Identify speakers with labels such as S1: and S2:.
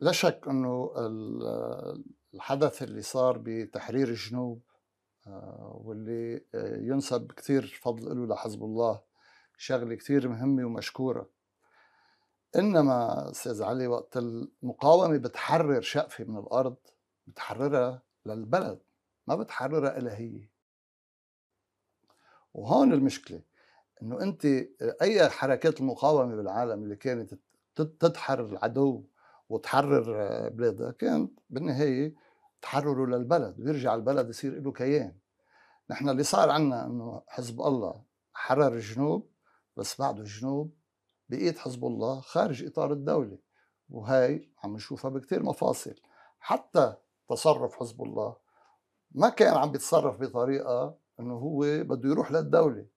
S1: لا شك انه الحدث اللي صار بتحرير الجنوب آه، واللي آه، ينسب كثير فضل له لحزب الله شغله كثير مهمه ومشكوره انما استاذ علي وقت المقاومه بتحرر شقفه من الارض بتحررها للبلد ما بتحررها إلا هي وهون المشكله انه انت آه، اي حركات المقاومه بالعالم اللي كانت تدحر العدو وتحرر بلادها كان بالنهايه تحرره للبلد ويرجع البلد يصير له كيان نحن اللي صار عنا انه حزب الله حرر الجنوب بس بعده الجنوب بقيت حزب الله خارج اطار الدوله وهي عم نشوفها بكثير مفاصل حتى تصرف حزب الله ما كان عم بيتصرف بطريقه انه هو بده يروح للدوله